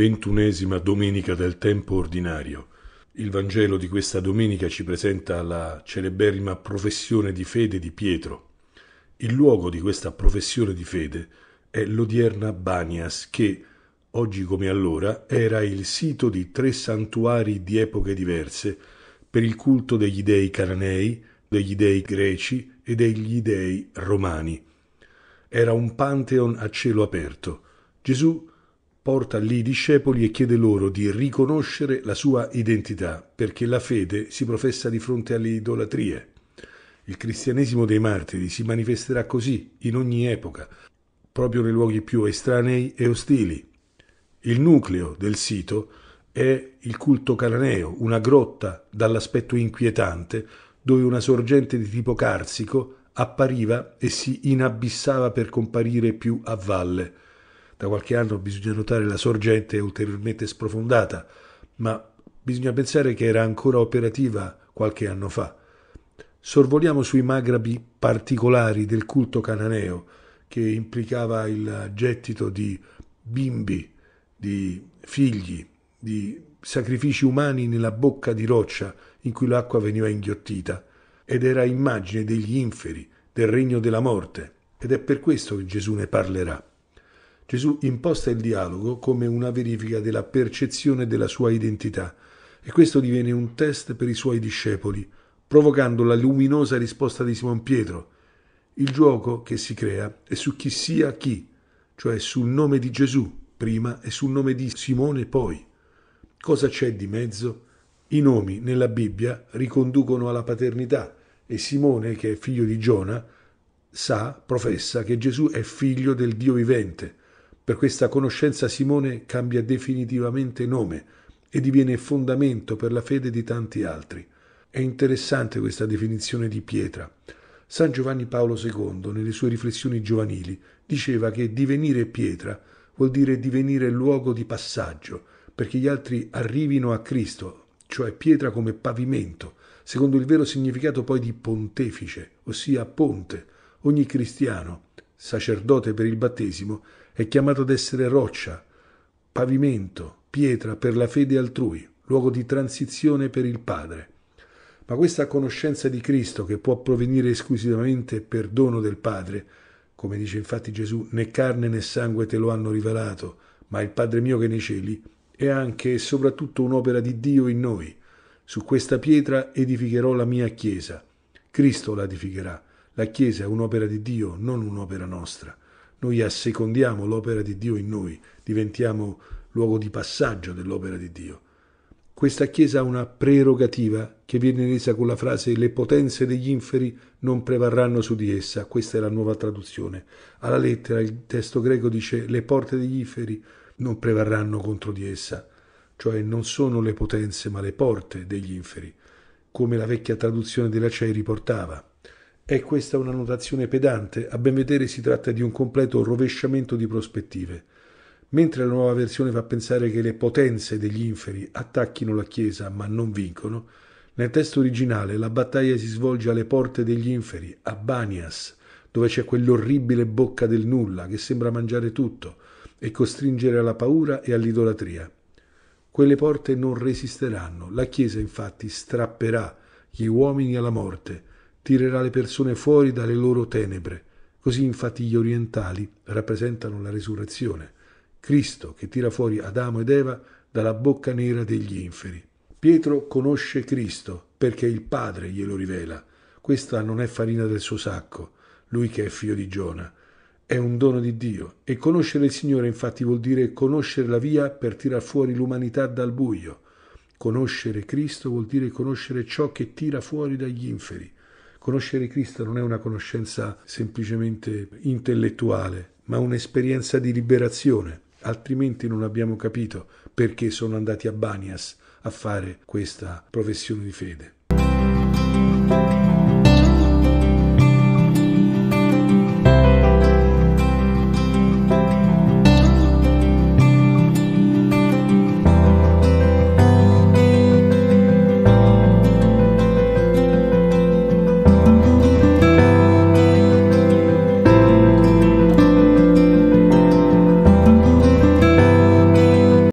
ventunesima domenica del tempo ordinario. Il Vangelo di questa domenica ci presenta la celeberrima professione di fede di Pietro. Il luogo di questa professione di fede è l'odierna Banias che, oggi come allora, era il sito di tre santuari di epoche diverse per il culto degli dei cananei, degli dei greci e degli dei romani. Era un pantheon a cielo aperto. Gesù porta lì i discepoli e chiede loro di riconoscere la sua identità, perché la fede si professa di fronte alle idolatrie. Il cristianesimo dei martiri si manifesterà così in ogni epoca, proprio nei luoghi più estranei e ostili. Il nucleo del sito è il culto cananeo, una grotta dall'aspetto inquietante, dove una sorgente di tipo carsico appariva e si inabissava per comparire più a valle. Da qualche anno bisogna notare la sorgente ulteriormente sprofondata, ma bisogna pensare che era ancora operativa qualche anno fa. Sorvoliamo sui magrabi particolari del culto cananeo, che implicava il gettito di bimbi, di figli, di sacrifici umani nella bocca di roccia in cui l'acqua veniva inghiottita, ed era immagine degli inferi, del regno della morte, ed è per questo che Gesù ne parlerà. Gesù imposta il dialogo come una verifica della percezione della sua identità e questo diviene un test per i suoi discepoli, provocando la luminosa risposta di Simon Pietro. Il gioco che si crea è su chi sia chi, cioè sul nome di Gesù prima e sul nome di Simone poi. Cosa c'è di mezzo? I nomi nella Bibbia riconducono alla paternità e Simone, che è figlio di Giona, sa, professa che Gesù è figlio del Dio vivente. Per questa conoscenza Simone cambia definitivamente nome e diviene fondamento per la fede di tanti altri. È interessante questa definizione di pietra. San Giovanni Paolo II, nelle sue riflessioni giovanili, diceva che divenire pietra vuol dire divenire luogo di passaggio, perché gli altri arrivino a Cristo, cioè pietra come pavimento, secondo il vero significato poi di pontefice, ossia ponte. Ogni cristiano, sacerdote per il battesimo, è chiamato ad essere roccia, pavimento, pietra per la fede altrui, luogo di transizione per il Padre. Ma questa conoscenza di Cristo, che può provenire esclusivamente per dono del Padre, come dice infatti Gesù, né carne né sangue te lo hanno rivelato, ma il Padre mio che nei cieli, è anche e soprattutto un'opera di Dio in noi. Su questa pietra edificherò la mia Chiesa. Cristo la edificherà. La Chiesa è un'opera di Dio, non un'opera nostra noi assecondiamo l'opera di Dio in noi, diventiamo luogo di passaggio dell'opera di Dio. Questa Chiesa ha una prerogativa che viene resa con la frase le potenze degli inferi non prevarranno su di essa, questa è la nuova traduzione. Alla lettera il testo greco dice le porte degli inferi non prevarranno contro di essa, cioè non sono le potenze ma le porte degli inferi, come la vecchia traduzione della CEI riportava. È questa una notazione pedante, a ben vedere si tratta di un completo rovesciamento di prospettive. Mentre la nuova versione fa pensare che le potenze degli inferi attacchino la Chiesa ma non vincono, nel testo originale la battaglia si svolge alle porte degli inferi, a Banias, dove c'è quell'orribile bocca del nulla che sembra mangiare tutto e costringere alla paura e all'idolatria. Quelle porte non resisteranno, la Chiesa infatti strapperà gli uomini alla morte tirerà le persone fuori dalle loro tenebre. Così infatti gli orientali rappresentano la resurrezione, Cristo che tira fuori Adamo ed Eva dalla bocca nera degli inferi. Pietro conosce Cristo perché il Padre glielo rivela. Questa non è farina del suo sacco, lui che è figlio di Giona. È un dono di Dio e conoscere il Signore infatti vuol dire conoscere la via per tirar fuori l'umanità dal buio. Conoscere Cristo vuol dire conoscere ciò che tira fuori dagli inferi. Conoscere Cristo non è una conoscenza semplicemente intellettuale, ma un'esperienza di liberazione, altrimenti non abbiamo capito perché sono andati a Banias a fare questa professione di fede.